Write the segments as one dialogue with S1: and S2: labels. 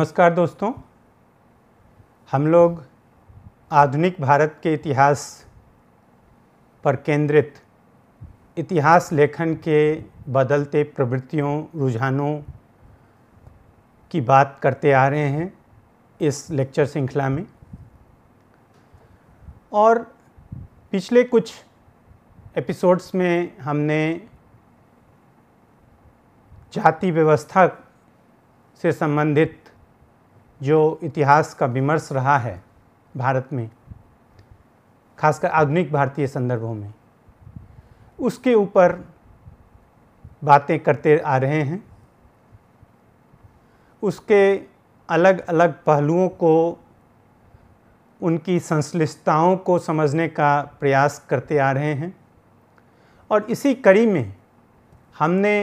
S1: नमस्कार दोस्तों हम लोग आधुनिक भारत के इतिहास पर केंद्रित इतिहास लेखन के बदलते प्रवृत्तियों रुझानों की बात करते आ रहे हैं इस लेक्चर श्रृंखला में और पिछले कुछ एपिसोड्स में हमने जाति व्यवस्था से संबंधित जो इतिहास का विमर्श रहा है भारत में खासकर आधुनिक भारतीय संदर्भों में उसके ऊपर बातें करते आ रहे हैं उसके अलग अलग पहलुओं को उनकी संश्लिष्टताओं को समझने का प्रयास करते आ रहे हैं और इसी कड़ी में हमने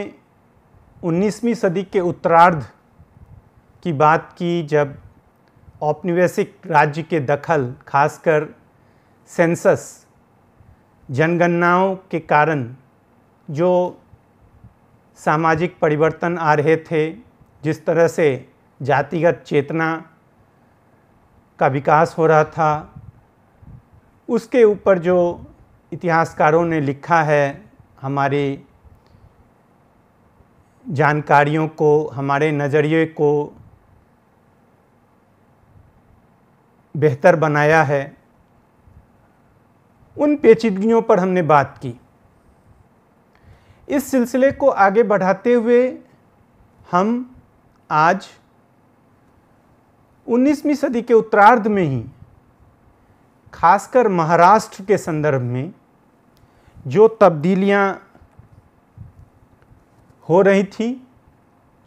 S1: 19वीं सदी के उत्तरार्ध की बात की जब औपनिवेशिक राज्य के दखल खासकर सेंसस जनगणनाओं के कारण जो सामाजिक परिवर्तन आ रहे थे जिस तरह से जातिगत चेतना का विकास हो रहा था उसके ऊपर जो इतिहासकारों ने लिखा है हमारी जानकारियों को हमारे नज़रिए को बेहतर बनाया है उन पेचीदगियों पर हमने बात की इस सिलसिले को आगे बढ़ाते हुए हम आज 19वीं सदी के उत्तरार्ध में ही खासकर महाराष्ट्र के संदर्भ में जो तब्दीलियां हो रही थी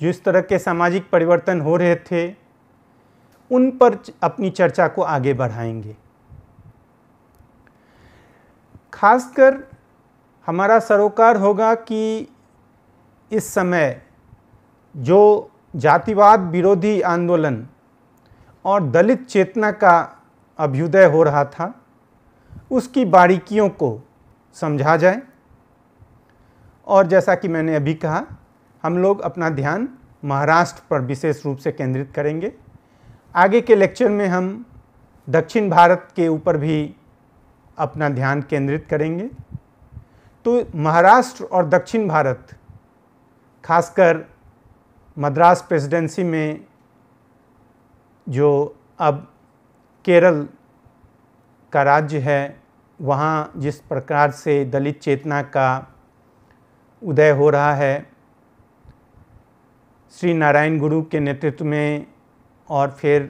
S1: जिस तरह के सामाजिक परिवर्तन हो रहे थे उन पर अपनी चर्चा को आगे बढ़ाएंगे खासकर हमारा सरोकार होगा कि इस समय जो जातिवाद विरोधी आंदोलन और दलित चेतना का अभ्युदय हो रहा था उसकी बारीकियों को समझा जाए और जैसा कि मैंने अभी कहा हम लोग अपना ध्यान महाराष्ट्र पर विशेष रूप से केंद्रित करेंगे आगे के लेक्चर में हम दक्षिण भारत के ऊपर भी अपना ध्यान केंद्रित करेंगे तो महाराष्ट्र और दक्षिण भारत खासकर मद्रास प्रेसिडेंसी में जो अब केरल का राज्य है वहाँ जिस प्रकार से दलित चेतना का उदय हो रहा है श्री नारायण गुरु के नेतृत्व में और फिर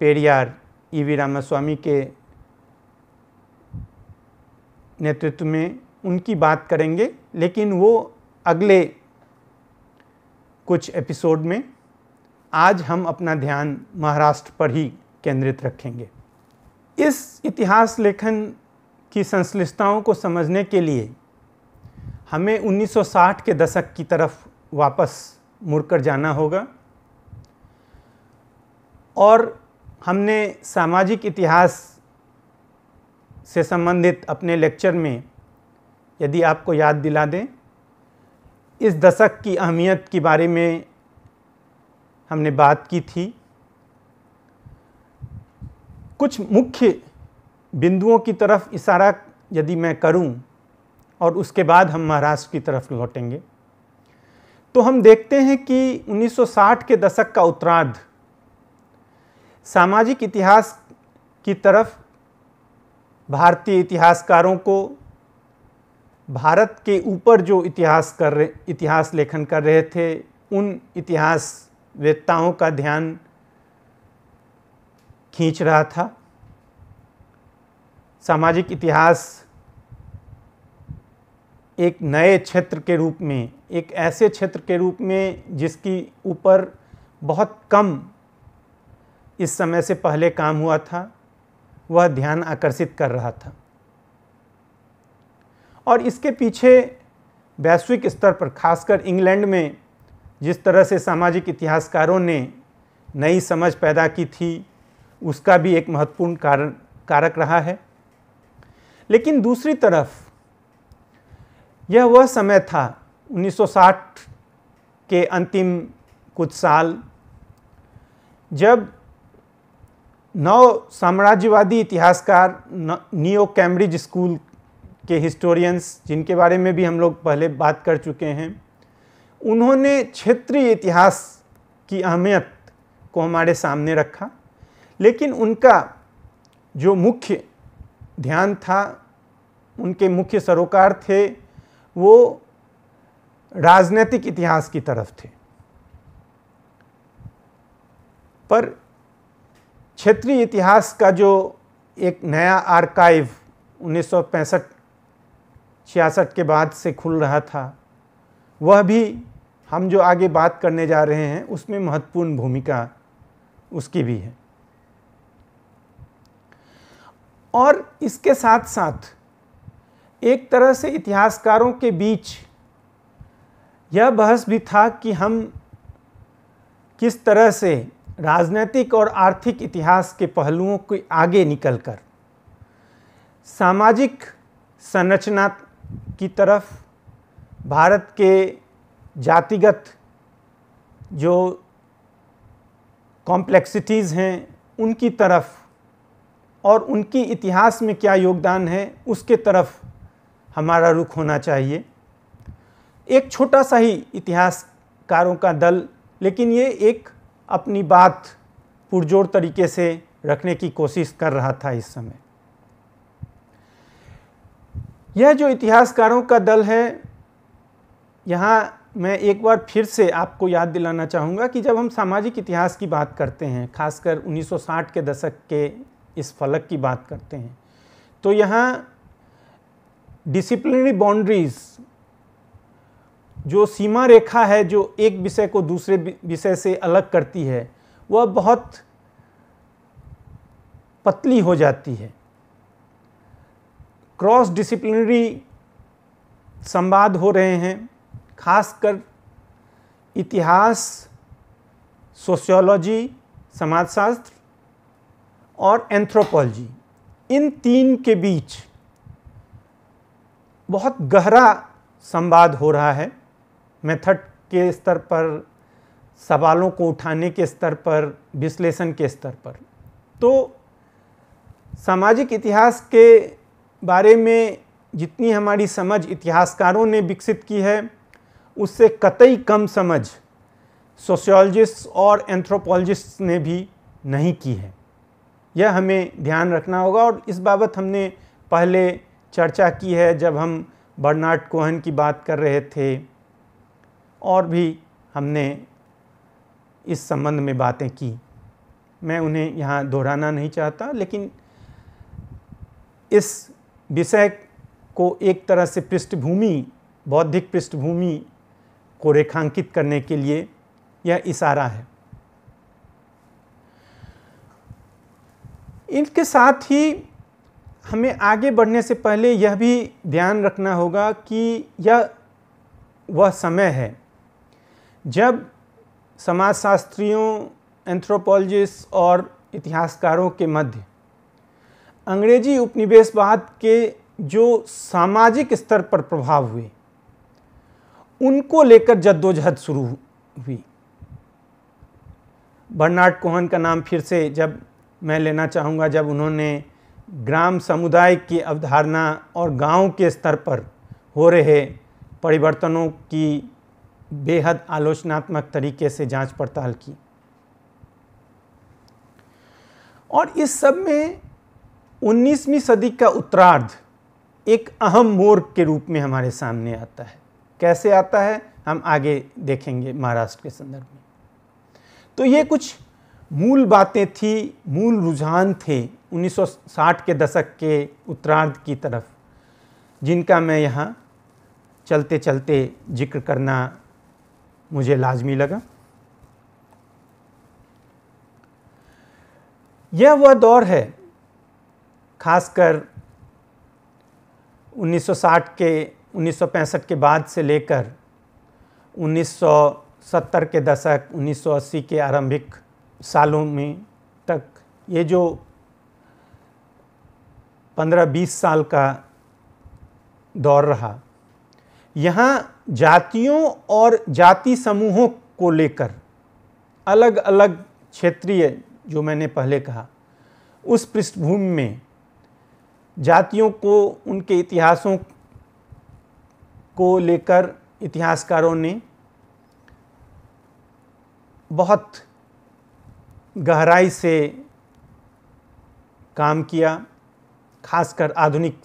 S1: Periyar E e V Ramaswamy के नेतृत्व में उनकी बात करेंगे लेकिन वो अगले कुछ एपिसोड में आज हम अपना ध्यान महाराष्ट्र पर ही केंद्रित रखेंगे इस इतिहास लेखन की संश्लिष्टताओं को समझने के लिए हमें 1960 के दशक की तरफ वापस मुड़कर जाना होगा और हमने सामाजिक इतिहास से संबंधित अपने लेक्चर में यदि आपको याद दिला दें इस दशक की अहमियत के बारे में हमने बात की थी कुछ मुख्य बिंदुओं की तरफ इशारा यदि मैं करूं और उसके बाद हम महाराष्ट्र की तरफ लौटेंगे तो हम देखते हैं कि 1960 के दशक का उत्तरार्ध सामाजिक इतिहास की तरफ भारतीय इतिहासकारों को भारत के ऊपर जो इतिहास कर रहे इतिहास लेखन कर रहे थे उन इतिहास वेत्ताओं का ध्यान खींच रहा था सामाजिक इतिहास एक नए क्षेत्र के रूप में एक ऐसे क्षेत्र के रूप में जिसकी ऊपर बहुत कम इस समय से पहले काम हुआ था वह ध्यान आकर्षित कर रहा था और इसके पीछे वैश्विक स्तर पर खासकर इंग्लैंड में जिस तरह से सामाजिक इतिहासकारों ने नई समझ पैदा की थी उसका भी एक महत्वपूर्ण कारण कारक रहा है लेकिन दूसरी तरफ यह वह समय था 1960 के अंतिम कुछ साल जब नौ साम्राज्यवादी इतिहासकार नियो कैम्ब्रिज स्कूल के हिस्टोरियंस जिनके बारे में भी हम लोग पहले बात कर चुके हैं उन्होंने क्षेत्रीय इतिहास की अहमियत को हमारे सामने रखा लेकिन उनका जो मुख्य ध्यान था उनके मुख्य सरोकार थे वो राजनीतिक इतिहास की तरफ थे पर क्षेत्रीय इतिहास का जो एक नया आर्काइव उन्नीस सौ छियासठ के बाद से खुल रहा था वह भी हम जो आगे बात करने जा रहे हैं उसमें महत्वपूर्ण भूमिका उसकी भी है और इसके साथ साथ एक तरह से इतिहासकारों के बीच यह बहस भी था कि हम किस तरह से राजनीतिक और आर्थिक इतिहास के पहलुओं के आगे निकलकर सामाजिक संरचना की तरफ भारत के जातिगत जो कॉम्प्लेक्सिटीज़ हैं उनकी तरफ और उनकी इतिहास में क्या योगदान है उसके तरफ हमारा रुख होना चाहिए एक छोटा सा ही इतिहासकारों का दल लेकिन ये एक अपनी बात पुरजोर तरीके से रखने की कोशिश कर रहा था इस समय यह जो इतिहासकारों का दल है यहाँ मैं एक बार फिर से आपको याद दिलाना चाहूँगा कि जब हम सामाजिक इतिहास की बात करते हैं खासकर 1960 के दशक के इस फलक की बात करते हैं तो यहाँ डिसिप्लिनरी बाउंड्रीज जो सीमा रेखा है जो एक विषय को दूसरे विषय से अलग करती है वह बहुत पतली हो जाती है क्रॉस डिसिप्लिनरी संवाद हो रहे हैं खासकर इतिहास सोशियोलॉजी समाजशास्त्र और एंथ्रोपोलॉजी इन तीन के बीच बहुत गहरा संवाद हो रहा है मेथड के स्तर पर सवालों को उठाने के स्तर पर विश्लेषण के स्तर पर तो सामाजिक इतिहास के बारे में जितनी हमारी समझ इतिहासकारों ने विकसित की है उससे कतई कम समझ सोशियोलॉजिस्ट और एंथ्रोपोलॉजिस्ट ने भी नहीं की है यह हमें ध्यान रखना होगा और इस बाबत हमने पहले चर्चा की है जब हम बर्नार्ड कोहन की बात कर रहे थे और भी हमने इस संबंध में बातें की मैं उन्हें यहाँ दोहराना नहीं चाहता लेकिन इस विषय को एक तरह से पृष्ठभूमि बौद्धिक पृष्ठभूमि को रेखांकित करने के लिए यह इशारा है इनके साथ ही हमें आगे बढ़ने से पहले यह भी ध्यान रखना होगा कि यह वह समय है जब समाजशास्त्रियों एंथ्रोपोलॉजिस्ट और इतिहासकारों के मध्य अंग्रेजी उपनिवेशवाद के जो सामाजिक स्तर पर प्रभाव हुए उनको लेकर जद्दोजहद शुरू हुई बर्नार्ड कोहन का नाम फिर से जब मैं लेना चाहूँगा जब उन्होंने ग्राम समुदाय की अवधारणा और गांव के स्तर पर हो रहे परिवर्तनों की बेहद आलोचनात्मक तरीके से जांच पड़ताल की और इस सब में 19वीं सदी का उत्तरार्ध एक अहम मोड़ के रूप में हमारे सामने आता है कैसे आता है हम आगे देखेंगे महाराष्ट्र के संदर्भ में तो ये कुछ मूल बातें थी मूल रुझान थे 1960 के दशक के उत्तरार्ध की तरफ जिनका मैं यहाँ चलते चलते जिक्र करना मुझे लाजमी लगा यह वह दौर है खासकर 1960 के 1965 के बाद से लेकर 1970 के दशक 1980 के आरंभिक सालों में तक ये जो 15-20 साल का दौर रहा यहाँ जातियों और जाति समूहों को लेकर अलग अलग क्षेत्रीय जो मैंने पहले कहा उस पृष्ठभूमि में जातियों को उनके इतिहासों को लेकर इतिहासकारों ने बहुत गहराई से काम किया खासकर आधुनिक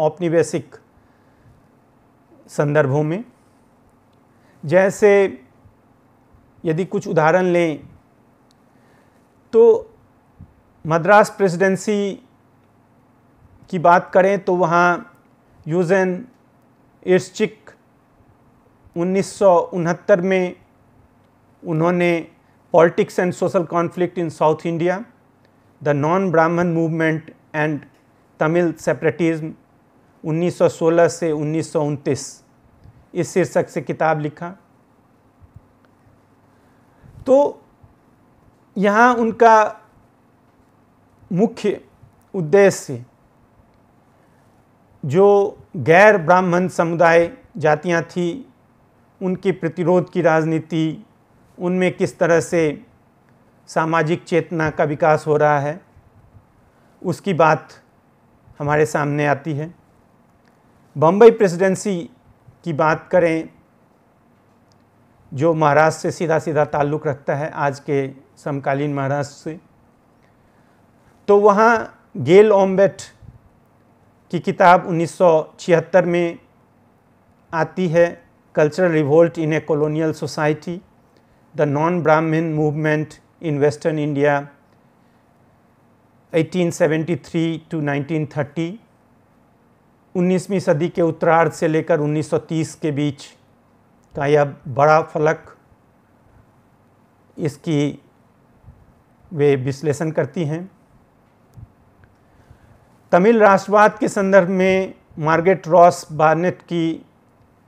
S1: औपनिवेशिक संदर्भों में जैसे यदि कुछ उदाहरण लें तो मद्रास प्रेसिडेंसी की बात करें तो वहाँ यूजन एस्चिक उन्नीस में उन्होंने politics and social conflict in South India the non Brahmin movement and Tamil separatism 1916 से उन्नीस इस शीर्षक से किताब लिखा तो यहाँ उनका मुख्य उद्देश्य जो गैर ब्राह्मण समुदाय जातियाँ थी उनकी प्रतिरोध की राजनीति उनमें किस तरह से सामाजिक चेतना का विकास हो रहा है उसकी बात हमारे सामने आती है बम्बई प्रेसिडेंसी की बात करें जो महाराष्ट्र से सीधा सीधा ताल्लुक़ रखता है आज के समकालीन महाराष्ट्र से तो वहाँ गेल ओम्बेट की किताब 1976 में आती है cultural revolt in a colonial society the non Brahmin movement in western India 1873 to nineteen 19वीं सदी के उत्तरार्ध से लेकर 1930 के बीच का यह बड़ा फलक इसकी वे विश्लेषण करती हैं तमिल राष्ट्रवाद के संदर्भ में मार्गेट रॉस बार्नेट की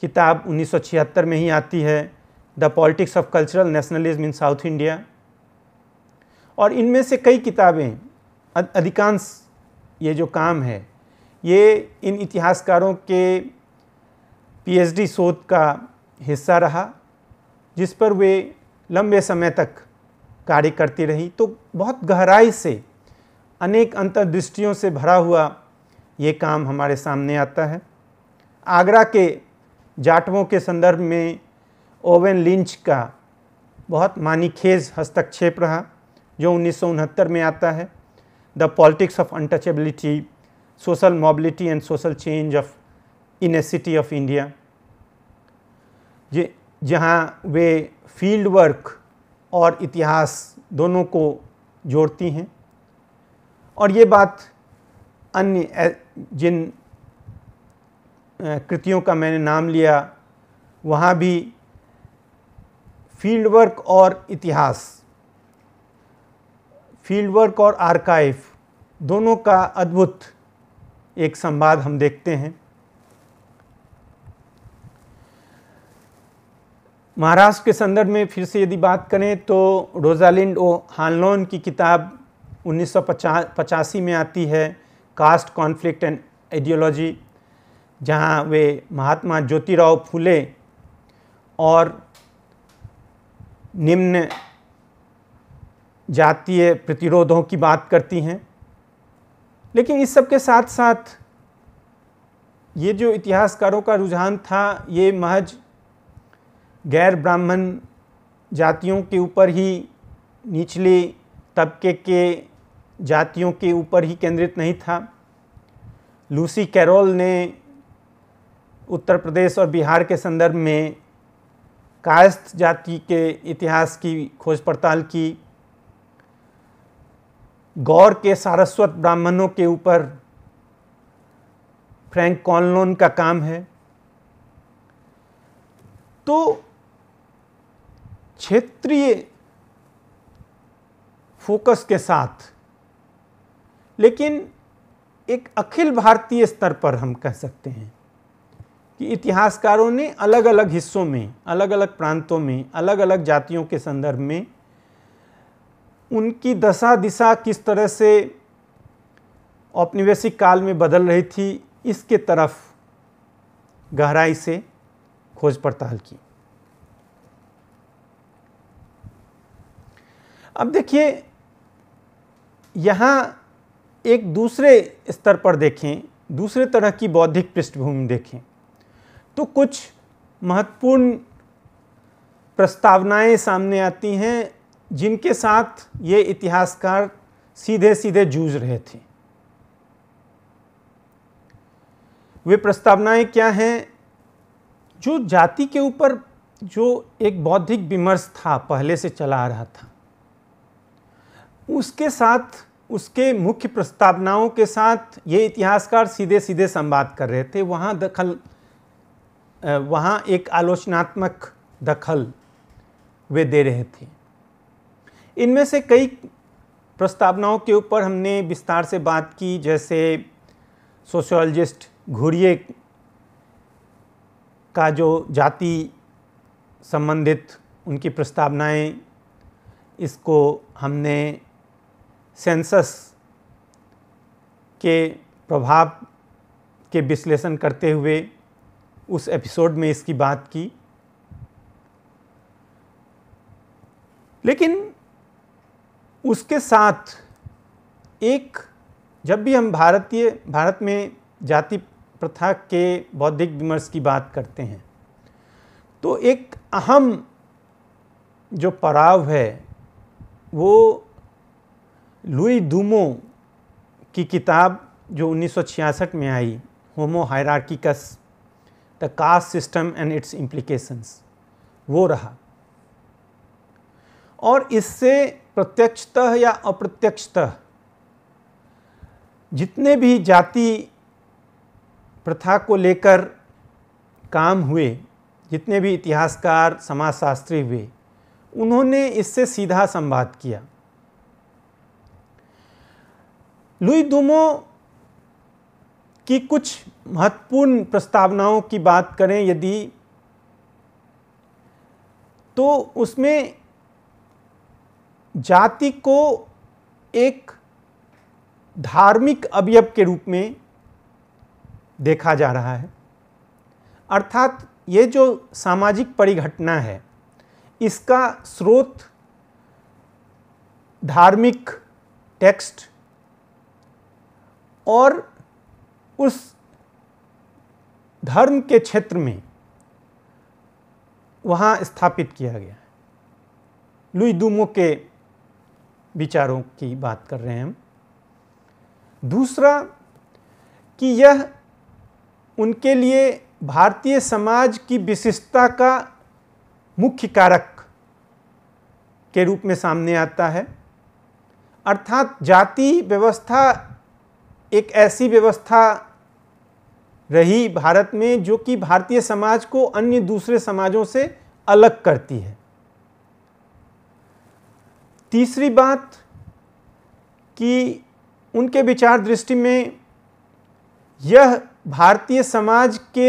S1: किताब 1976 में ही आती है the politics of cultural nationalism in South India और इनमें से कई किताबें अधिकांश ये जो काम है ये इन इतिहासकारों के पीएचडी शोध का हिस्सा रहा जिस पर वे लंबे समय तक कार्य करती रही तो बहुत गहराई से अनेक अंतर्दृष्टियों से भरा हुआ ये काम हमारे सामने आता है आगरा के जाटवों के संदर्भ में ओवेन लिंच का बहुत मानिखेज हस्तक्षेप रहा जो उन्नीस में आता है the politics of untouchability social mobility and social change of in a city of India जहाँ वे फील्ड वर्क और इतिहास दोनों को जोड़ती हैं और ये बात अन्य जिन कृतियों का मैंने नाम लिया वहाँ भी फील्ड वर्क और इतिहास फील्ड वर्क और आर्काइव दोनों का अद्भुत एक संवाद हम देखते हैं महाराष्ट्र के संदर्भ में फिर से यदि बात करें तो रोजालिंड ओ हानलोन की किताब उन्नीस पचासी में आती है कास्ट कॉन्फ्लिक्ट एंड आइडियोलॉजी जहां वे महात्मा ज्योतिराव फूले और निम्न जातीय प्रतिरोधों की बात करती हैं लेकिन इस सब के साथ साथ ये जो इतिहासकारों का रुझान था ये महज गैर ब्राह्मण जातियों के ऊपर ही निचले तबके के जातियों के ऊपर ही केंद्रित नहीं था लूसी कैरोल ने उत्तर प्रदेश और बिहार के संदर्भ में कायस्थ जाति के इतिहास की खोज पड़ताल की गौर के सारस्वत ब्राह्मणों के ऊपर फ्रैंक कॉनलोन का काम है तो क्षेत्रीय फोकस के साथ लेकिन एक अखिल भारतीय स्तर पर हम कह सकते हैं कि इतिहासकारों ने अलग अलग हिस्सों में अलग अलग प्रांतों में अलग अलग जातियों के संदर्भ में उनकी दशा दिशा किस तरह से औपनिवेशिक काल में बदल रही थी इसके तरफ गहराई से खोज पड़ताल की अब देखिए यहाँ एक दूसरे स्तर पर देखें दूसरे तरह की बौद्धिक पृष्ठभूमि देखें तो कुछ महत्वपूर्ण प्रस्तावनाएं सामने आती हैं जिनके साथ ये इतिहासकार सीधे सीधे जूझ रहे थे वे प्रस्तावनाएं क्या हैं जो जाति के ऊपर जो एक बौद्धिक विमर्श था पहले से चला आ रहा था उसके साथ उसके मुख्य प्रस्तावनाओं के साथ ये इतिहासकार सीधे सीधे संवाद कर रहे थे वहाँ दखल वहाँ एक आलोचनात्मक दखल वे दे रहे थे इनमें से कई प्रस्तावनाओं के ऊपर हमने विस्तार से बात की जैसे सोशियोलॉजिस्ट घूरिए का जो जाति संबंधित उनकी प्रस्तावनाएं इसको हमने सेंसस के प्रभाव के विश्लेषण करते हुए उस एपिसोड में इसकी बात की लेकिन उसके साथ एक जब भी हम भारतीय भारत में जाति प्रथा के बौद्धिक विमर्श की बात करते हैं तो एक अहम जो पड़ाव है वो लुई दूमो की किताब जो 1966 में आई homo hierarchicus the caste system and its implications वो रहा और इससे प्रत्यक्षतः या अप्रत्यक्षतः जितने भी जाति प्रथा को लेकर काम हुए जितने भी इतिहासकार समाजशास्त्री हुए उन्होंने इससे सीधा संवाद किया लुई दुमो की कुछ महत्वपूर्ण प्रस्तावनाओं की बात करें यदि तो उसमें जाति को एक धार्मिक अवयव के रूप में देखा जा रहा है अर्थात ये जो सामाजिक परिघटना है इसका स्रोत धार्मिक टेक्स्ट और उस धर्म के क्षेत्र में वहाँ स्थापित किया गया है लुई दुमो के विचारों की बात कर रहे हैं हम दूसरा कि यह उनके लिए भारतीय समाज की विशिष्टता का मुख्य कारक के रूप में सामने आता है अर्थात जाति व्यवस्था एक ऐसी व्यवस्था रही भारत में जो कि भारतीय समाज को अन्य दूसरे समाजों से अलग करती है तीसरी बात कि उनके विचार दृष्टि में यह भारतीय समाज के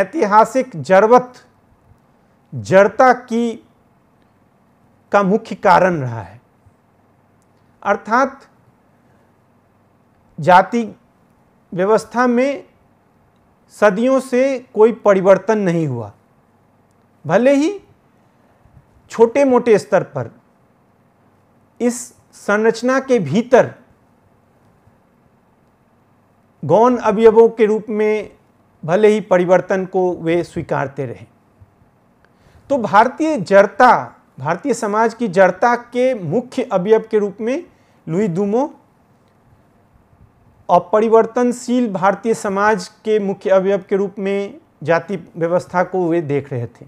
S1: ऐतिहासिक जरूरत जड़ता की का मुख्य कारण रहा है अर्थात जाति व्यवस्था में सदियों से कोई परिवर्तन नहीं हुआ भले ही छोटे मोटे स्तर पर इस संरचना के भीतर गौन अवयवों के रूप में भले ही परिवर्तन को वे स्वीकारते रहे तो भारतीय जड़ता भारतीय समाज की जड़ता के मुख्य अवयव के रूप में लुई दुमो और परिवर्तनशील भारतीय समाज के मुख्य अवयव के रूप में जाति व्यवस्था को वे देख रहे थे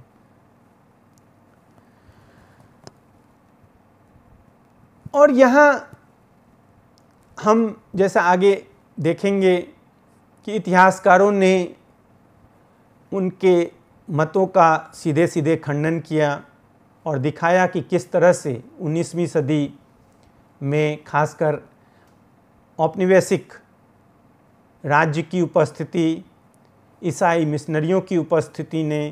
S1: और यहाँ हम जैसा आगे देखेंगे कि इतिहासकारों ने उनके मतों का सीधे सीधे खंडन किया और दिखाया कि किस तरह से 19वीं सदी में खासकर औपनिवेशिक राज्य की उपस्थिति ईसाई मिशनरियों की उपस्थिति ने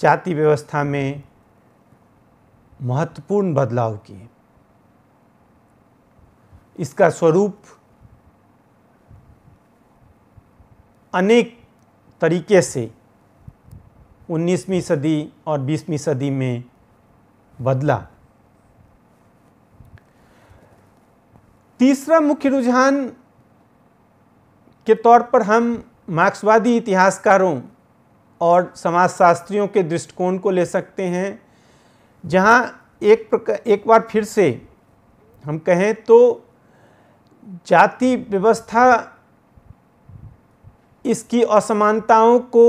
S1: जाति व्यवस्था में महत्वपूर्ण बदलाव किए इसका स्वरूप अनेक तरीके से 19वीं सदी और 20वीं सदी में बदला तीसरा मुख्य रुझान के तौर पर हम मार्क्सवादी इतिहासकारों और समाजशास्त्रियों के दृष्टिकोण को ले सकते हैं जहां एक प्रकार एक बार फिर से हम कहें तो जाति व्यवस्था इसकी असमानताओं को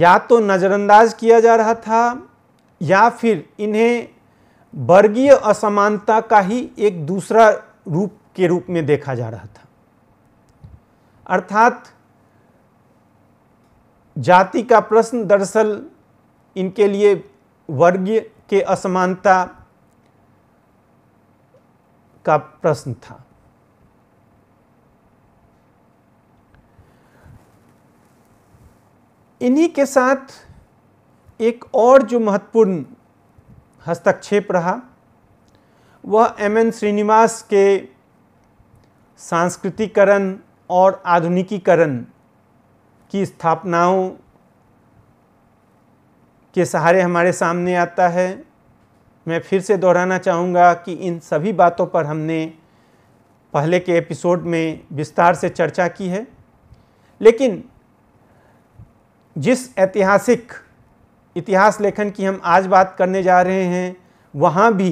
S1: या तो नज़रअंदाज किया जा रहा था या फिर इन्हें वर्गीय असमानता का ही एक दूसरा रूप के रूप में देखा जा रहा था अर्थात जाति का प्रश्न दरअसल इनके लिए वर्गीय के असमानता का प्रश्न था इन्हीं के साथ एक और जो महत्वपूर्ण हस्तक्षेप रहा वह एम एन श्रीनिवास के सांस्कृतिकरण और आधुनिकीकरण की स्थापनाओं के सहारे हमारे सामने आता है मैं फिर से दोहराना चाहूँगा कि इन सभी बातों पर हमने पहले के एपिसोड में विस्तार से चर्चा की है लेकिन जिस ऐतिहासिक इतिहास लेखन की हम आज बात करने जा रहे हैं वहाँ भी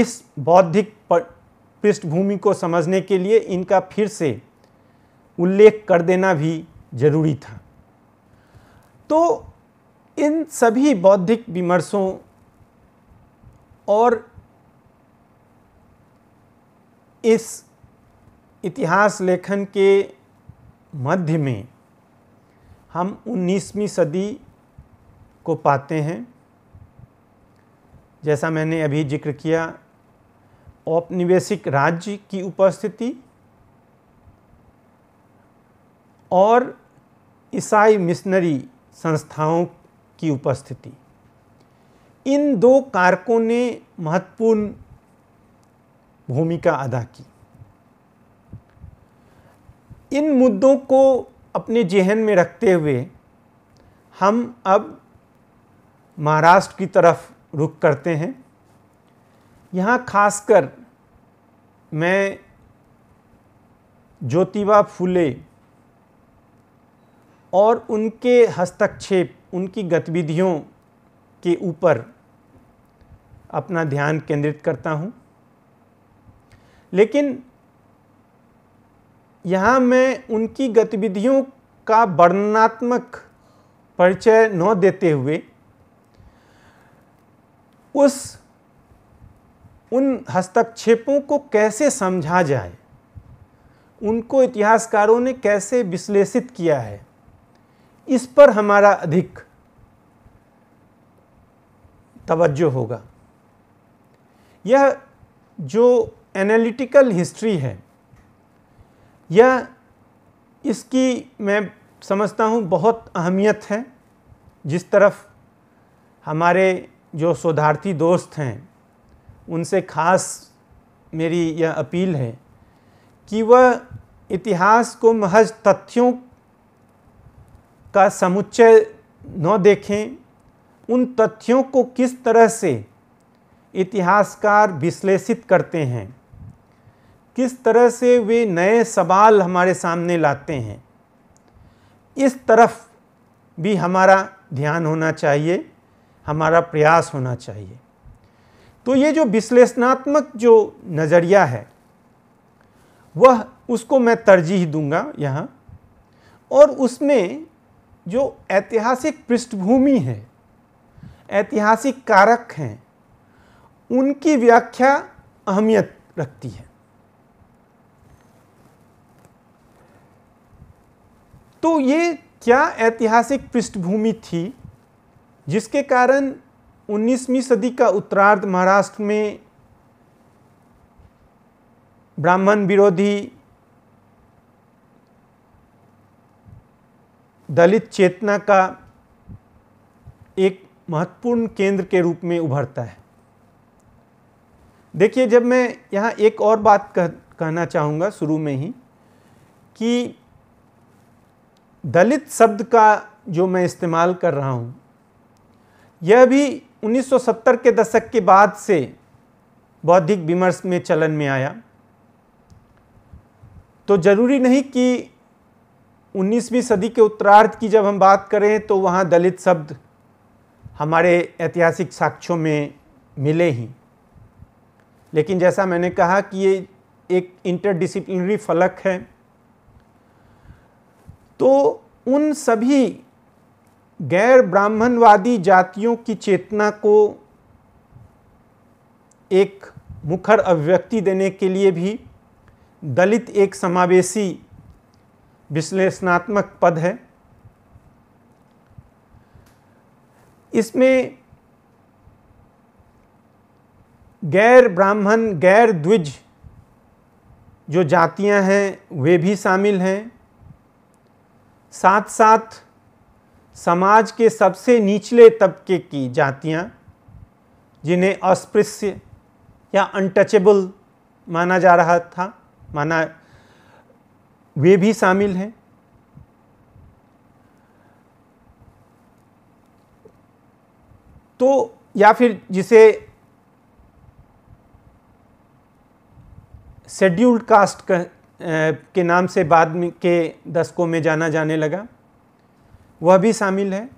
S1: इस बौद्धिक पृष्ठभूमि को समझने के लिए इनका फिर से उल्लेख कर देना भी ज़रूरी था तो इन सभी बौद्धिक विमर्शों और इस इतिहास लेखन के मध्य में हम 19वीं सदी को पाते हैं जैसा मैंने अभी जिक्र किया औपनिवेशिक राज्य की उपस्थिति और ईसाई मिशनरी संस्थाओं की उपस्थिति इन दो कारकों ने महत्वपूर्ण भूमिका अदा की इन मुद्दों को अपने जेहन में रखते हुए हम अब महाराष्ट्र की तरफ रुख करते हैं यहाँ खासकर मैं ज्योतिबा फुले और उनके हस्तक्षेप उनकी गतिविधियों के ऊपर अपना ध्यान केंद्रित करता हूं लेकिन यहां मैं उनकी गतिविधियों का वर्णनात्मक परिचय न देते हुए उस उन हस्तक्षेपों को कैसे समझा जाए उनको इतिहासकारों ने कैसे विश्लेषित किया है इस पर हमारा अधिक तवज्जो होगा यह जो एनालिटिकल हिस्ट्री है यह इसकी मैं समझता हूँ बहुत अहमियत है जिस तरफ हमारे जो शोधार्थी दोस्त हैं उनसे ख़ास मेरी यह अपील है कि वह इतिहास को महज तथ्यों का समुच्चय न देखें उन तथ्यों को किस तरह से इतिहासकार विश्लेषित करते हैं किस तरह से वे नए सवाल हमारे सामने लाते हैं इस तरफ भी हमारा ध्यान होना चाहिए हमारा प्रयास होना चाहिए तो ये जो विश्लेषणात्मक जो नज़रिया है वह उसको मैं तरजीह दूंगा यहाँ और उसमें जो ऐतिहासिक पृष्ठभूमि है ऐतिहासिक कारक हैं उनकी व्याख्या अहमियत रखती है तो ये क्या ऐतिहासिक पृष्ठभूमि थी जिसके कारण 19वीं सदी का उत्तरार्ध महाराष्ट्र में ब्राह्मण विरोधी दलित चेतना का एक महत्वपूर्ण केंद्र के रूप में उभरता है देखिए जब मैं यहाँ एक और बात कह, कहना चाहूँगा शुरू में ही कि दलित शब्द का जो मैं इस्तेमाल कर रहा हूँ यह भी 1970 के दशक के बाद से बौद्धिक विमर्श में चलन में आया तो ज़रूरी नहीं कि 19वीं सदी के उत्तरार्ध की जब हम बात करें तो वहाँ दलित शब्द हमारे ऐतिहासिक साक्ष्यों में मिले ही लेकिन जैसा मैंने कहा कि ये एक इंटरडिसिप्लिनरी फलक है तो उन सभी गैर ब्राह्मणवादी जातियों की चेतना को एक मुखर अभिव्यक्ति देने के लिए भी दलित एक समावेशी विश्लेषणात्मक पद है इसमें गैर ब्राह्मण गैर द्विज जो जातियां हैं वे भी शामिल हैं साथ साथ समाज के सबसे निचले तबके की जातियां जिन्हें अस्पृश्य या अनटचेबल माना जा रहा था माना वे भी शामिल हैं तो या फिर जिसे शेड्यूल्ड कास्ट का, के नाम से बाद में के दशकों में जाना जाने लगा वह भी शामिल है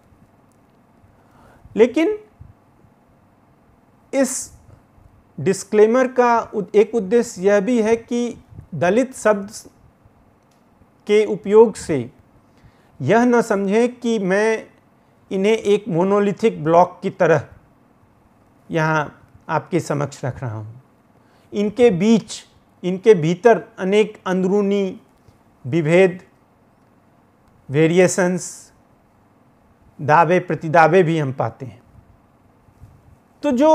S1: लेकिन इस डिस्क्लेमर का एक उद्देश्य यह भी है कि दलित शब्द के उपयोग से यह न समझें कि मैं इन्हें एक मोनोलिथिक ब्लॉक की तरह यहाँ आपके समक्ष रख रहा हूँ इनके बीच इनके भीतर अनेक अंदरूनी विभेद वेरिएशंस दावे प्रतिदावे भी हम पाते हैं तो जो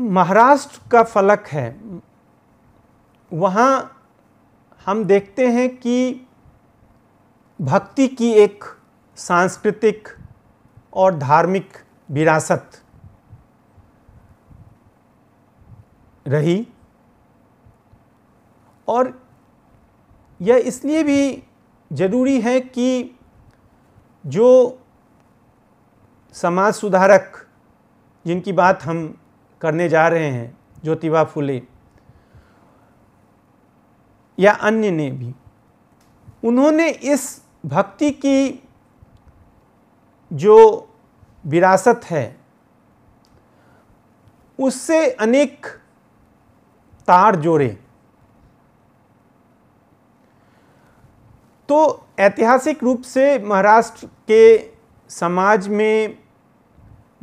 S1: महाराष्ट्र का फलक है वहाँ हम देखते हैं कि भक्ति की एक सांस्कृतिक और धार्मिक विरासत रही और यह इसलिए भी ज़रूरी है कि जो समाज सुधारक जिनकी बात हम करने जा रहे हैं ज्योतिबा फुले या अन्य ने भी उन्होंने इस भक्ति की जो विरासत है उससे अनेक तार जोड़े तो ऐतिहासिक रूप से महाराष्ट्र के समाज में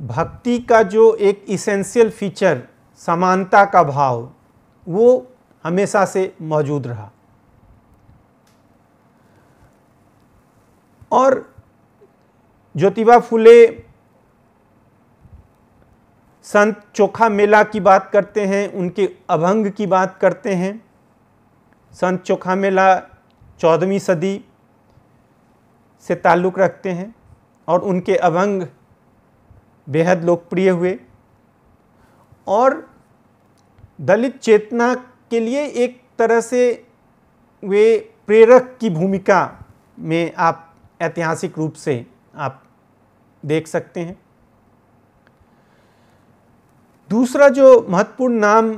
S1: भक्ति का जो एक इसेंशियल फीचर समानता का भाव वो हमेशा से मौजूद रहा और ज्योतिबा फुले संत चोखा मेला की बात करते हैं उनके अभंग की बात करते हैं संत चोखा मेला चौदहवीं सदी से ताल्लुक़ रखते हैं और उनके अभंग बेहद लोकप्रिय हुए और दलित चेतना के लिए एक तरह से वे प्रेरक की भूमिका में आप ऐतिहासिक रूप से आप देख सकते हैं दूसरा जो महत्वपूर्ण नाम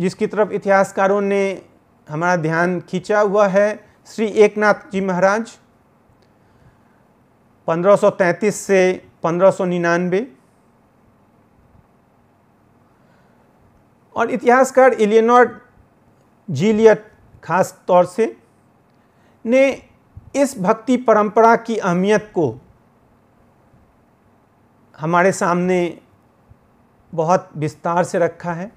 S1: जिसकी तरफ इतिहासकारों ने हमारा ध्यान खींचा हुआ है श्री एकनाथ जी महाराज 1533 से 1599 और इतिहासकार इलियनॉर्ड जीलियट खास तौर से ने इस भक्ति परंपरा की अहमियत को हमारे सामने बहुत विस्तार से रखा है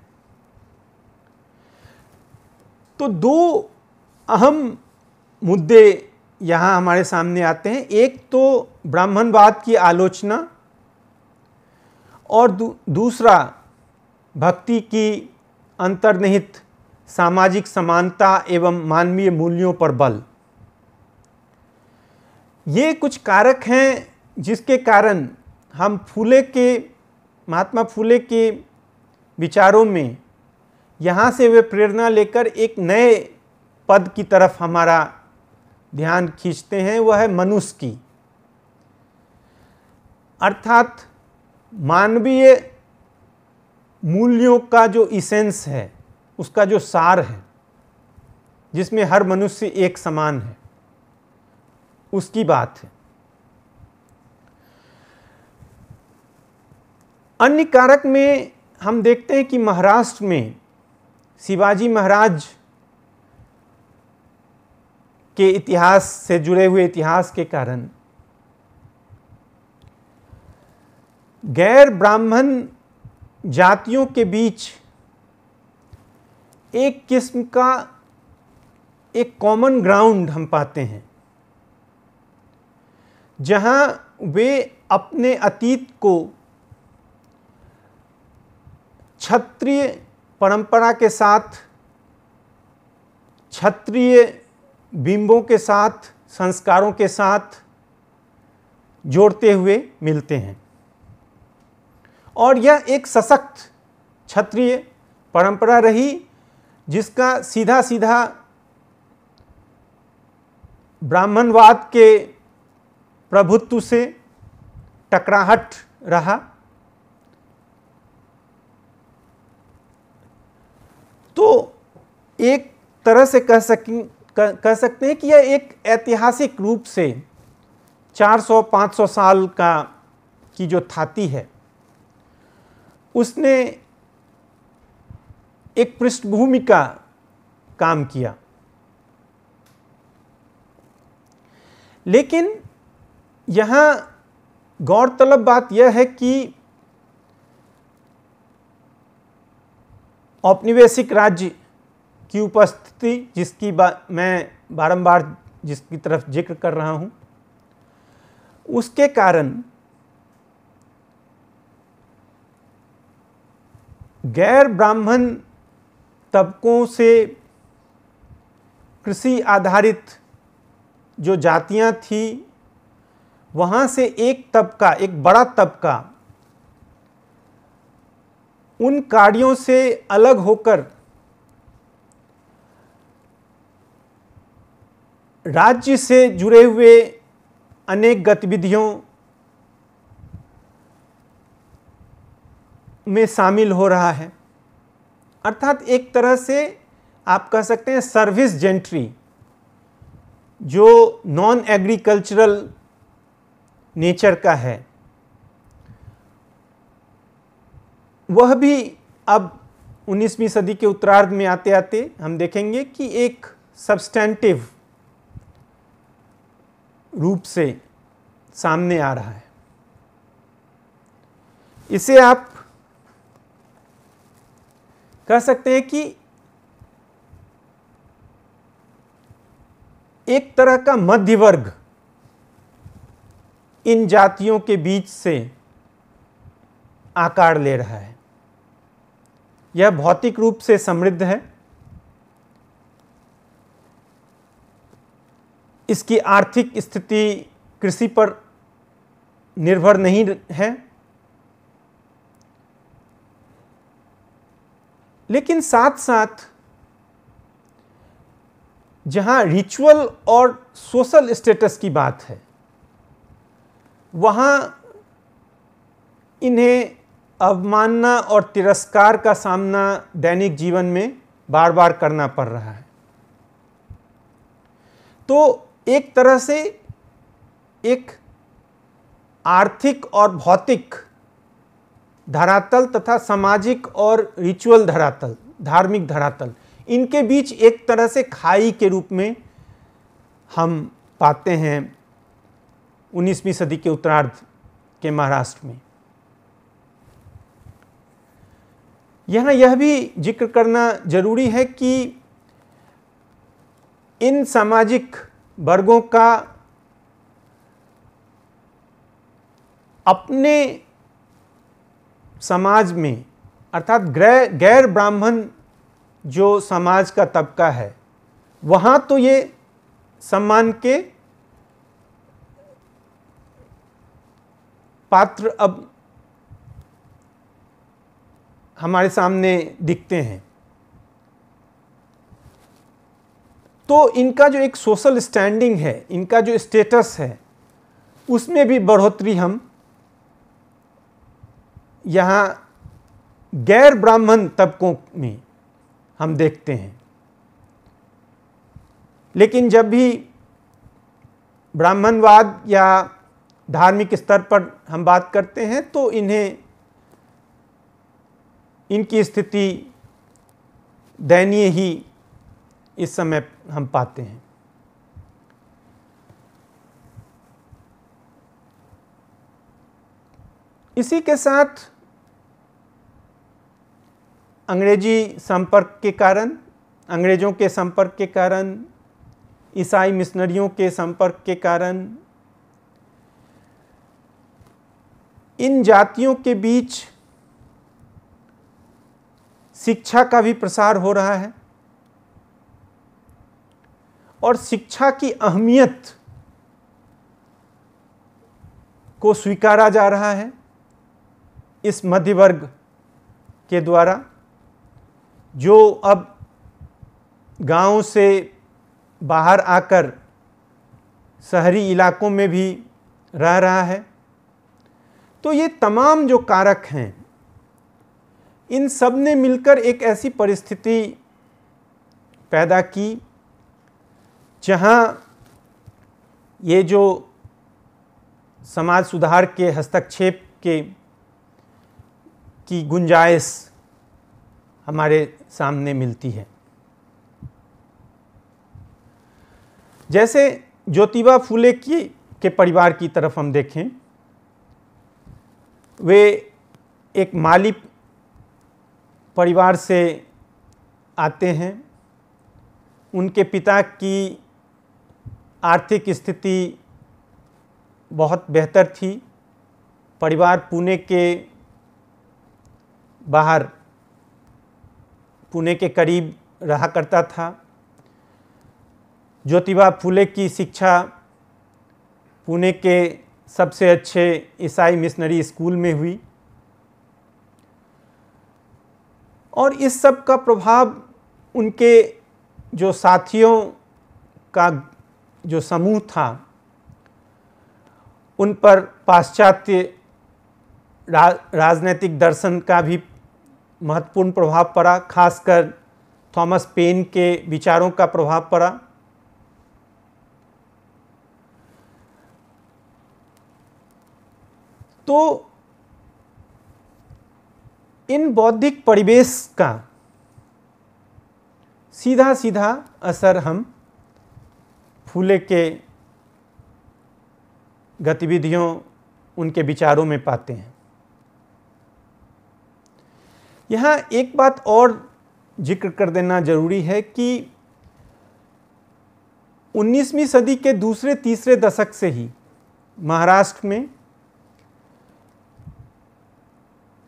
S1: तो दो अहम मुद्दे यहाँ हमारे सामने आते हैं एक तो ब्राह्मणवाद की आलोचना और दू, दूसरा भक्ति की अंतर्निहित सामाजिक समानता एवं मानवीय मूल्यों पर बल ये कुछ कारक हैं जिसके कारण हम फूले के महात्मा फूले के विचारों में यहाँ से वे प्रेरणा लेकर एक नए पद की तरफ हमारा ध्यान खींचते हैं वह है मनुष्य की अर्थात मानवीय मूल्यों का जो इसेंस है उसका जो सार है जिसमें हर मनुष्य एक समान है उसकी बात है अन्य कारक में हम देखते हैं कि महाराष्ट्र में शिवाजी महाराज के इतिहास से जुड़े हुए इतिहास के कारण गैर ब्राह्मण जातियों के बीच एक किस्म का एक कॉमन ग्राउंड हम पाते हैं जहां वे अपने अतीत को क्षत्रिय परंपरा के साथ क्षत्रिय बिंबों के साथ संस्कारों के साथ जोड़ते हुए मिलते हैं और यह एक सशक्त क्षत्रिय परंपरा रही जिसका सीधा सीधा ब्राह्मणवाद के प्रभुत्व से टकराहट रहा तो एक तरह से कह सकें कह सकते हैं कि यह एक ऐतिहासिक रूप से 400-500 साल का की जो थाती है उसने एक पृष्ठभूमि का काम किया लेकिन यहाँ गौरतलब बात यह है कि औपनिवेशिक राज्य की उपस्थिति जिसकी बा, मैं बारंबार जिसकी तरफ जिक्र कर रहा हूँ उसके कारण गैर ब्राह्मण तबकों से कृषि आधारित जो जातियां थी वहाँ से एक तबका एक बड़ा तबका उन कार्यों से अलग होकर राज्य से जुड़े हुए अनेक गतिविधियों में शामिल हो रहा है अर्थात एक तरह से आप कह सकते हैं सर्विस जेंट्री जो नॉन एग्रीकल्चरल नेचर का है वह भी अब 19वीं सदी के उत्तरार्ध में आते आते हम देखेंगे कि एक सब्सटेंटिव रूप से सामने आ रहा है इसे आप कह सकते हैं कि एक तरह का मध्य वर्ग इन जातियों के बीच से आकार ले रहा है यह भौतिक रूप से समृद्ध है इसकी आर्थिक स्थिति कृषि पर निर्भर नहीं है लेकिन साथ साथ जहां रिचुअल और सोशल स्टेटस की बात है वहां इन्हें अवमानना और तिरस्कार का सामना दैनिक जीवन में बार बार करना पड़ रहा है तो एक तरह से एक आर्थिक और भौतिक धरातल तथा सामाजिक और रिचुअल धरातल धार्मिक धरातल इनके बीच एक तरह से खाई के रूप में हम पाते हैं 19वीं सदी के उत्तरार्ध के महाराष्ट्र में यहाँ यह भी जिक्र करना जरूरी है कि इन सामाजिक वर्गों का अपने समाज में अर्थात गैर ब्राह्मण जो समाज का तबका है वहाँ तो ये सम्मान के पात्र अब हमारे सामने दिखते हैं तो इनका जो एक सोशल स्टैंडिंग है इनका जो स्टेटस है उसमें भी बढ़ोतरी हम यहाँ गैर ब्राह्मण तबकों में हम देखते हैं लेकिन जब भी ब्राह्मणवाद या धार्मिक स्तर पर हम बात करते हैं तो इन्हें इनकी स्थिति दयनीय ही इस समय हम पाते हैं इसी के साथ अंग्रेजी संपर्क के कारण अंग्रेज़ों के संपर्क के कारण ईसाई मिशनरियों के संपर्क के कारण इन जातियों के बीच शिक्षा का भी प्रसार हो रहा है और शिक्षा की अहमियत को स्वीकारा जा रहा है इस मध्य वर्ग के द्वारा जो अब गांव से बाहर आकर शहरी इलाकों में भी रह रहा है तो ये तमाम जो कारक हैं इन सब ने मिलकर एक ऐसी परिस्थिति पैदा की जहाँ ये जो समाज सुधार के हस्तक्षेप के की गुंजाइश हमारे सामने मिलती है जैसे ज्योतिबा फूले की के परिवार की तरफ हम देखें वे एक माली परिवार से आते हैं उनके पिता की आर्थिक स्थिति बहुत बेहतर थी परिवार पुणे के बाहर पुणे के करीब रहा करता था ज्योतिबा फूले की शिक्षा पुणे के सबसे अच्छे ईसाई मिशनरी स्कूल में हुई और इस सब का प्रभाव उनके जो साथियों का जो समूह था उन पर पाश्चात्य रा, राजनैतिक दर्शन का भी महत्वपूर्ण प्रभाव पड़ा खासकर थॉमस पेन के विचारों का प्रभाव पड़ा तो इन बौद्धिक परिवेश का सीधा सीधा असर हम फूले के गतिविधियों उनके विचारों में पाते हैं यहाँ एक बात और जिक्र कर देना जरूरी है कि 19वीं सदी के दूसरे तीसरे दशक से ही महाराष्ट्र में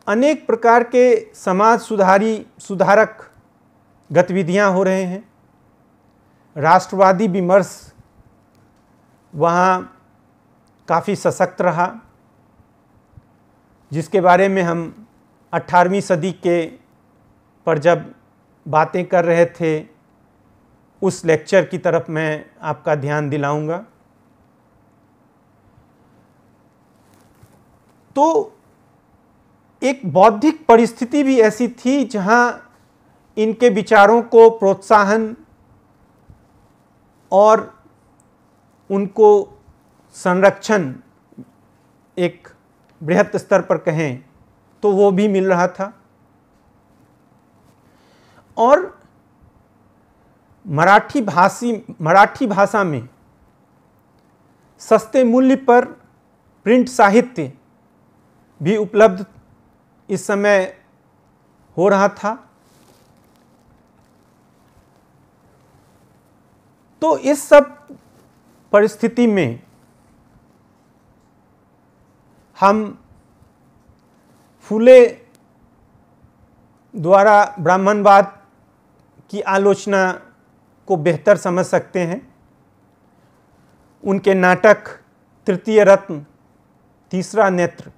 S1: अनेक प्रकार के समाज सुधारी सुधारक गतिविधियां हो रहे हैं राष्ट्रवादी विमर्श वहाँ काफ़ी सशक्त रहा जिसके बारे में हम 18वीं सदी के पर जब बातें कर रहे थे उस लेक्चर की तरफ मैं आपका ध्यान दिलाऊंगा तो एक बौद्धिक परिस्थिति भी ऐसी थी जहां इनके विचारों को प्रोत्साहन और उनको संरक्षण एक बृहद स्तर पर कहें तो वो भी मिल रहा था और मराठी भाषी मराठी भाषा में सस्ते मूल्य पर प्रिंट साहित्य भी उपलब्ध इस समय हो रहा था तो इस सब परिस्थिति में हम फूले द्वारा ब्राह्मणवाद की आलोचना को बेहतर समझ सकते हैं उनके नाटक तृतीय रत्न तीसरा नेत्र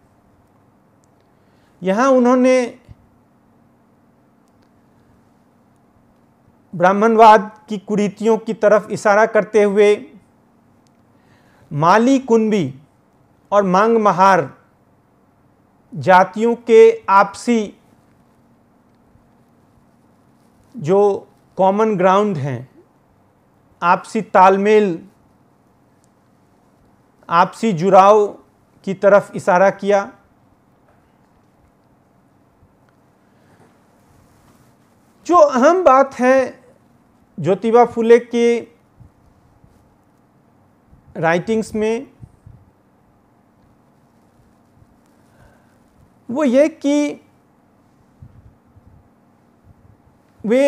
S1: यहाँ उन्होंने ब्राह्मणवाद की कुरीतियों की तरफ इशारा करते हुए माली कुनबी और मांग महार जातियों के आपसी जो कॉमन ग्राउंड हैं आपसी तालमेल आपसी जुड़ाव की तरफ इशारा किया जो अहम बात है ज्योतिबा फुले के राइटिंग्स में वो ये कि वे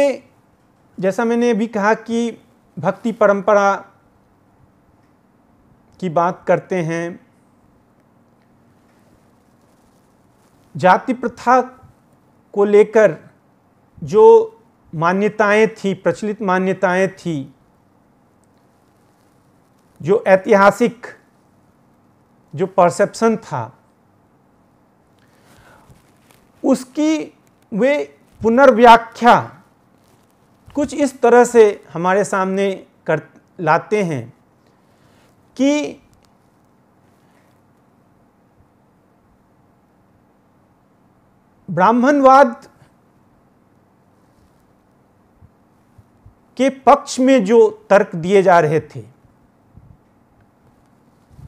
S1: जैसा मैंने अभी कहा कि भक्ति परंपरा की बात करते हैं जाति प्रथा को लेकर जो मान्यताएं थी प्रचलित मान्यताएं थी जो ऐतिहासिक जो परसेप्शन था उसकी वे पुनर्व्याख्या कुछ इस तरह से हमारे सामने कर लाते हैं कि ब्राह्मणवाद के पक्ष में जो तर्क दिए जा रहे थे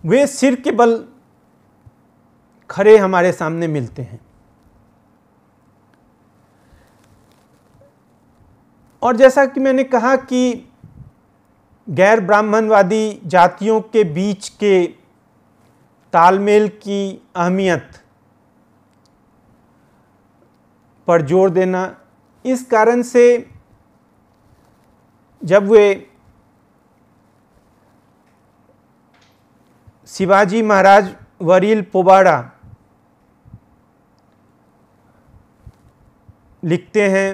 S1: वे सिर के बल खड़े हमारे सामने मिलते हैं और जैसा कि मैंने कहा कि गैर ब्राह्मणवादी जातियों के बीच के तालमेल की अहमियत पर जोर देना इस कारण से जब वे शिवाजी महाराज वरील पोबाड़ा लिखते हैं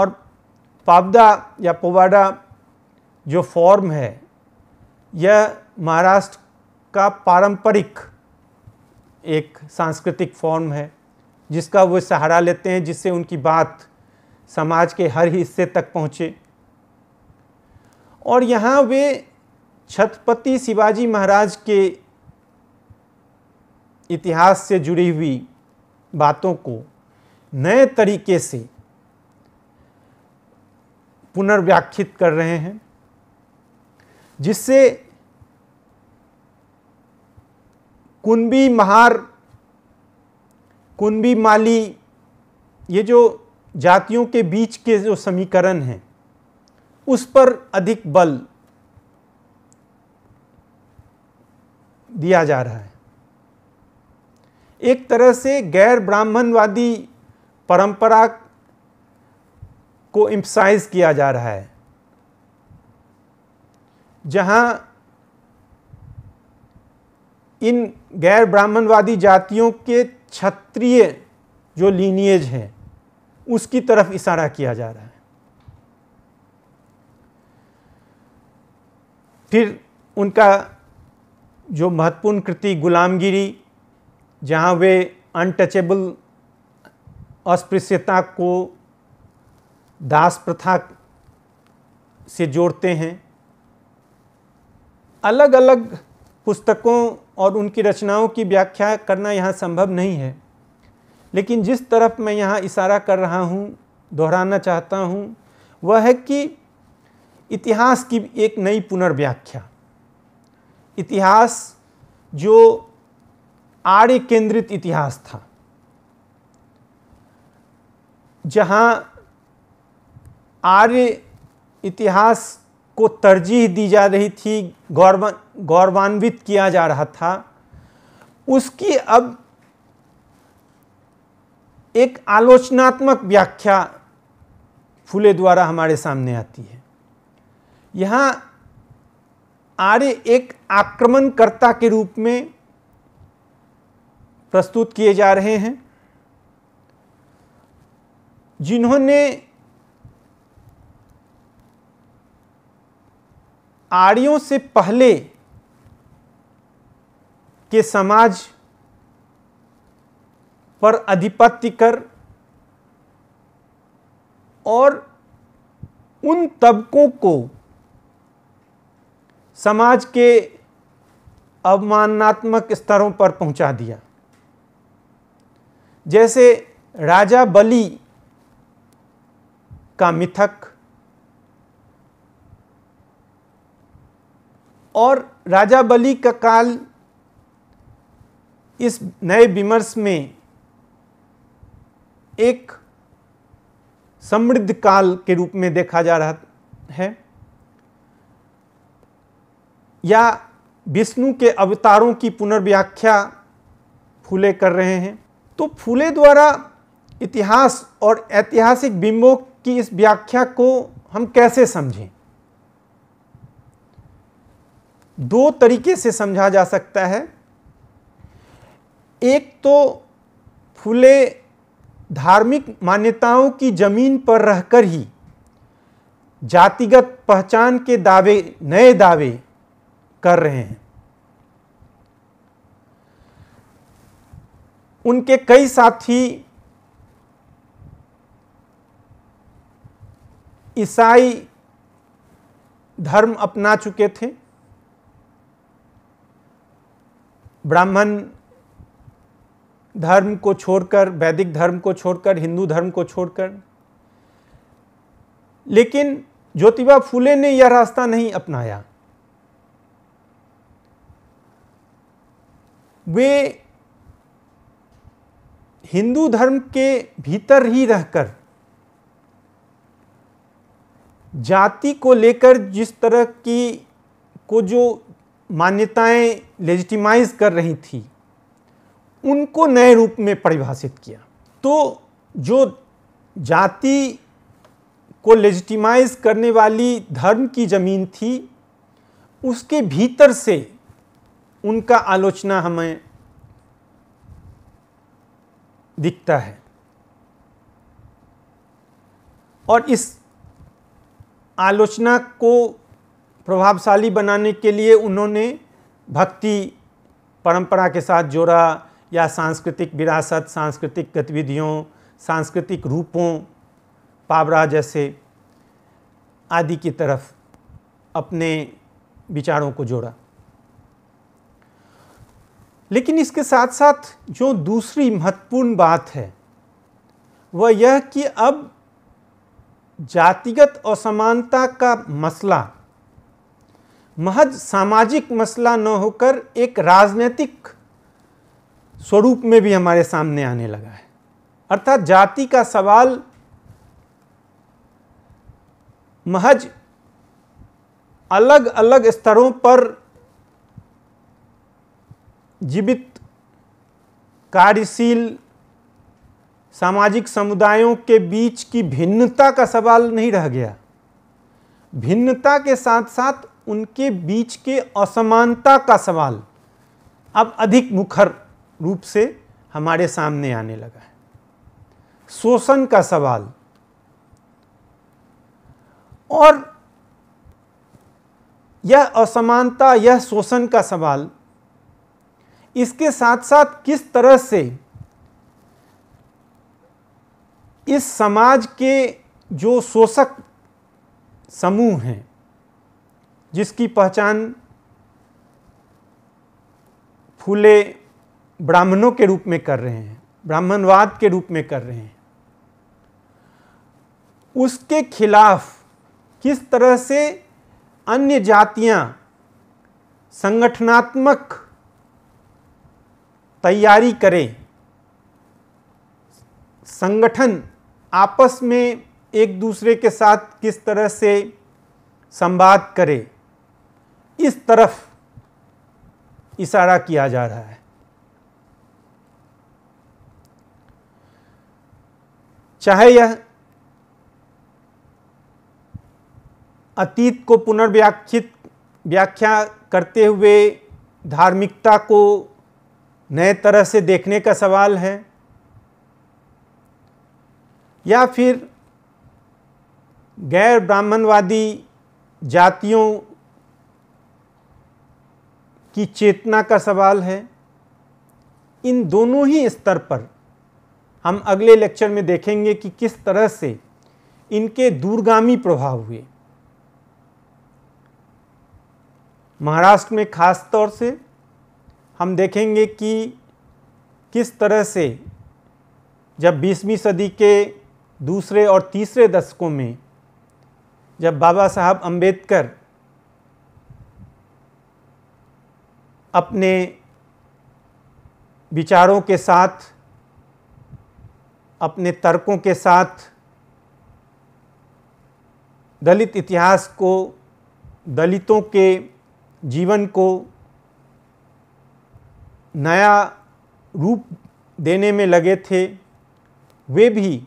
S1: और पाबदा या पोवाडा जो फॉर्म है यह महाराष्ट्र का पारंपरिक एक सांस्कृतिक फॉर्म है जिसका वो सहारा लेते हैं जिससे उनकी बात समाज के हर हिस्से तक पहुँचे और यहाँ वे छत्रपति शिवाजी महाराज के इतिहास से जुड़ी हुई बातों को नए तरीके से पुनर्व्याख्यित कर रहे हैं जिससे कुनबी महार कुनबी माली ये जो जातियों के बीच के जो समीकरण हैं उस पर अधिक बल दिया जा रहा है एक तरह से गैर ब्राह्मणवादी परंपरा को इम्साइज किया जा रहा है जहां इन गैर ब्राह्मणवादी जातियों के क्षत्रिय जो लीनिएज हैं उसकी तरफ इशारा किया जा रहा है फिर उनका जो महत्वपूर्ण कृति गुलामगिरी जहाँ वे अनटचेबल अस्पृश्यता को दास प्रथा से जोड़ते हैं अलग अलग पुस्तकों और उनकी रचनाओं की व्याख्या करना यहाँ संभव नहीं है लेकिन जिस तरफ मैं यहाँ इशारा कर रहा हूँ दोहराना चाहता हूँ वह है कि इतिहास की एक नई पुनर्व्याख्या इतिहास जो आर्य केंद्रित इतिहास था जहाँ आर्य इतिहास को तरजीह दी जा रही थी गौरव गौरवान्वित किया जा रहा था उसकी अब एक आलोचनात्मक व्याख्या फुले द्वारा हमारे सामने आती है यहाँ आर्य एक आक्रमणकर्ता के रूप में प्रस्तुत किए जा रहे हैं जिन्होंने आर्यों से पहले के समाज पर अधिपत्य कर और उन तबकों को समाज के अवमाननात्मक स्तरों पर पहुंचा दिया जैसे राजा बलि का मिथक और राजा बलि का काल इस नए विमर्श में एक समृद्ध काल के रूप में देखा जा रहा है या विष्णु के अवतारों की पुनर्व्याख्या फूले कर रहे हैं तो फूले द्वारा इतिहास और ऐतिहासिक बिंबों की इस व्याख्या को हम कैसे समझें दो तरीके से समझा जा सकता है एक तो फूले धार्मिक मान्यताओं की जमीन पर रहकर ही जातिगत पहचान के दावे नए दावे कर रहे हैं उनके कई साथी ईसाई धर्म अपना चुके थे ब्राह्मण धर्म को छोड़कर वैदिक धर्म को छोड़कर हिंदू धर्म को छोड़कर लेकिन ज्योतिबा फूले ने यह रास्ता नहीं अपनाया वे हिंदू धर्म के भीतर ही रहकर जाति को लेकर जिस तरह की को जो मान्यताएं लेजिटिमाइज कर रही थी उनको नए रूप में परिभाषित किया तो जो जाति को लेजिटिमाइज करने वाली धर्म की ज़मीन थी उसके भीतर से उनका आलोचना हमें दिखता है और इस आलोचना को प्रभावशाली बनाने के लिए उन्होंने भक्ति परंपरा के साथ जोड़ा या सांस्कृतिक विरासत सांस्कृतिक गतिविधियों सांस्कृतिक रूपों पावरा जैसे आदि की तरफ अपने विचारों को जोड़ा लेकिन इसके साथ साथ जो दूसरी महत्वपूर्ण बात है वह यह कि अब जातिगत असमानता का मसला महज सामाजिक मसला न होकर एक राजनीतिक स्वरूप में भी हमारे सामने आने लगा है अर्थात जाति का सवाल महज अलग अलग स्तरों पर जीवित कार्यशील सामाजिक समुदायों के बीच की भिन्नता का सवाल नहीं रह गया भिन्नता के साथ साथ उनके बीच के असमानता का सवाल अब अधिक मुखर रूप से हमारे सामने आने लगा है शोषण का सवाल और यह असमानता यह शोषण का सवाल इसके साथ साथ किस तरह से इस समाज के जो शोषक समूह हैं जिसकी पहचान फूले ब्राह्मणों के रूप में कर रहे हैं ब्राह्मणवाद के रूप में कर रहे हैं उसके खिलाफ किस तरह से अन्य जातियां संगठनात्मक तैयारी करें संगठन आपस में एक दूसरे के साथ किस तरह से संवाद करे इस तरफ इशारा किया जा रहा है चाहे यह अतीत को पुनर्व्याख्यित व्याख्या करते हुए धार्मिकता को नए तरह से देखने का सवाल है या फिर गैर ब्राह्मणवादी जातियों की चेतना का सवाल है इन दोनों ही स्तर पर हम अगले लेक्चर में देखेंगे कि किस तरह से इनके दूरगामी प्रभाव हुए महाराष्ट्र में खास तौर से हम देखेंगे कि किस तरह से जब बीसवीं सदी के दूसरे और तीसरे दशकों में जब बाबा साहब अंबेडकर अपने विचारों के साथ अपने तर्कों के साथ दलित इतिहास को दलितों के जीवन को नया रूप देने में लगे थे वे भी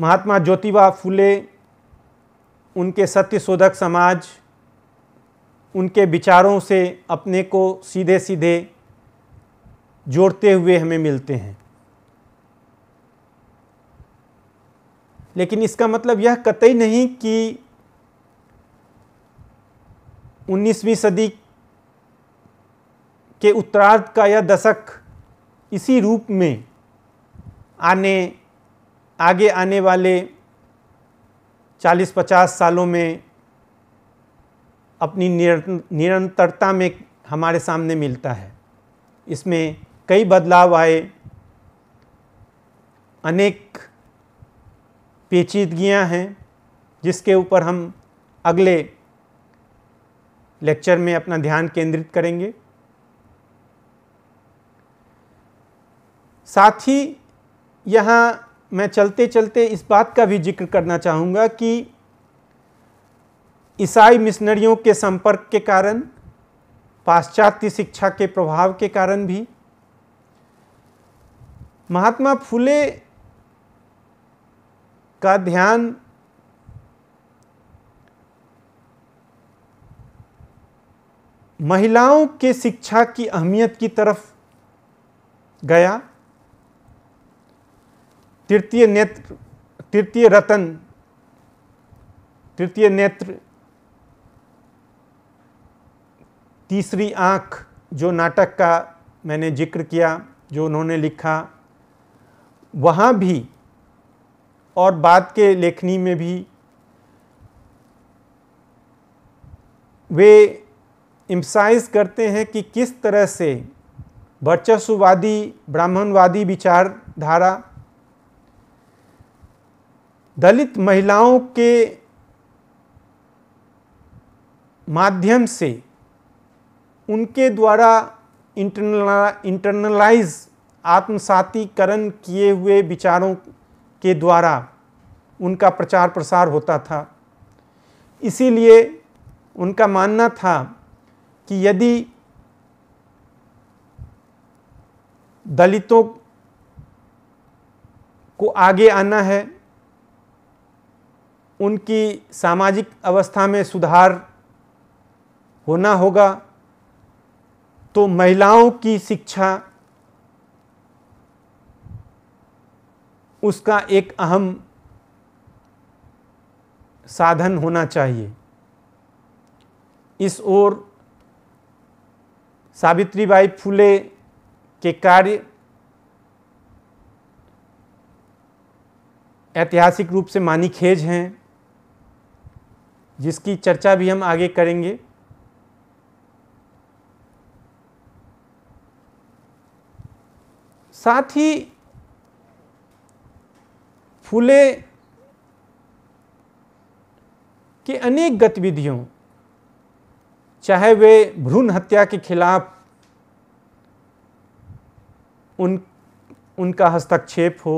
S1: महात्मा ज्योतिबा फुले उनके सत्य शोधक समाज उनके विचारों से अपने को सीधे सीधे जोड़ते हुए हमें मिलते हैं लेकिन इसका मतलब यह कतई नहीं कि 19वीं सदी के उत्तरार्ध का यह दशक इसी रूप में आने आगे आने वाले 40-50 सालों में अपनी निरंतरता में हमारे सामने मिलता है इसमें कई बदलाव आए अनेक पेचीदगियां हैं जिसके ऊपर हम अगले लेक्चर में अपना ध्यान केंद्रित करेंगे साथ ही यहाँ मैं चलते चलते इस बात का भी जिक्र करना चाहूँगा कि ईसाई मिशनरियों के संपर्क के कारण पाश्चात्य शिक्षा के प्रभाव के कारण भी महात्मा फुले का ध्यान महिलाओं के शिक्षा की अहमियत की तरफ गया तृतीय नेत्र तृतीय रतन तृतीय नेत्र तीसरी आँख जो नाटक का मैंने जिक्र किया जो उन्होंने लिखा वहाँ भी और बाद के लेखनी में भी वे इम्साइज करते हैं कि किस तरह से वर्चस्ववादी ब्राह्मणवादी विचारधारा दलित महिलाओं के माध्यम से उनके द्वारा इंटरनला इंटरनलाइज आत्मसातीकरण किए हुए विचारों के द्वारा उनका प्रचार प्रसार होता था इसीलिए उनका मानना था कि यदि दलितों को आगे आना है उनकी सामाजिक अवस्था में सुधार होना होगा तो महिलाओं की शिक्षा उसका एक अहम साधन होना चाहिए इस ओर सावित्रीबाई फुले के कार्य ऐतिहासिक रूप से मानी खेज हैं जिसकी चर्चा भी हम आगे करेंगे साथ ही फूले के अनेक गतिविधियों चाहे वे भ्रूण हत्या के खिलाफ उन उनका हस्तक्षेप हो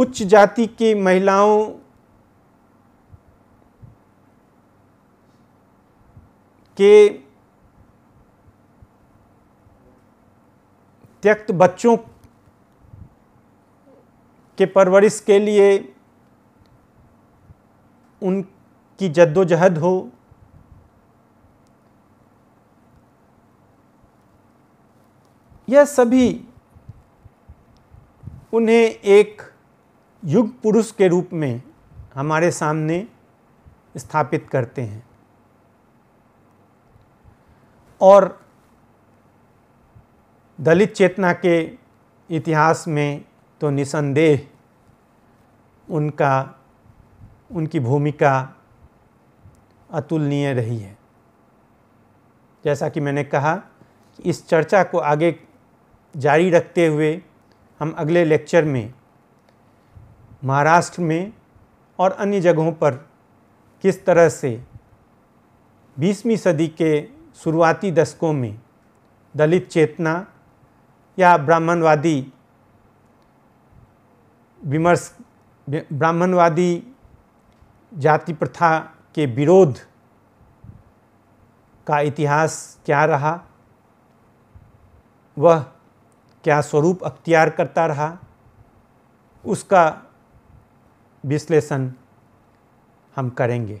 S1: उच्च जाति की महिलाओं कि त्यक्त बच्चों के परवरिश के लिए उनकी जद्दोजहद हो यह सभी उन्हें एक युग पुरुष के रूप में हमारे सामने स्थापित करते हैं और दलित चेतना के इतिहास में तो निसंदेह उनका उनकी भूमिका अतुलनीय रही है जैसा कि मैंने कहा कि इस चर्चा को आगे जारी रखते हुए हम अगले लेक्चर में महाराष्ट्र में और अन्य जगहों पर किस तरह से 20वीं सदी के शुरुआती दशकों में दलित चेतना या ब्राह्मणवादी विमर्श ब्राह्मणवादी जाति प्रथा के विरोध का इतिहास क्या रहा वह क्या स्वरूप अख्तियार करता रहा उसका विश्लेषण हम करेंगे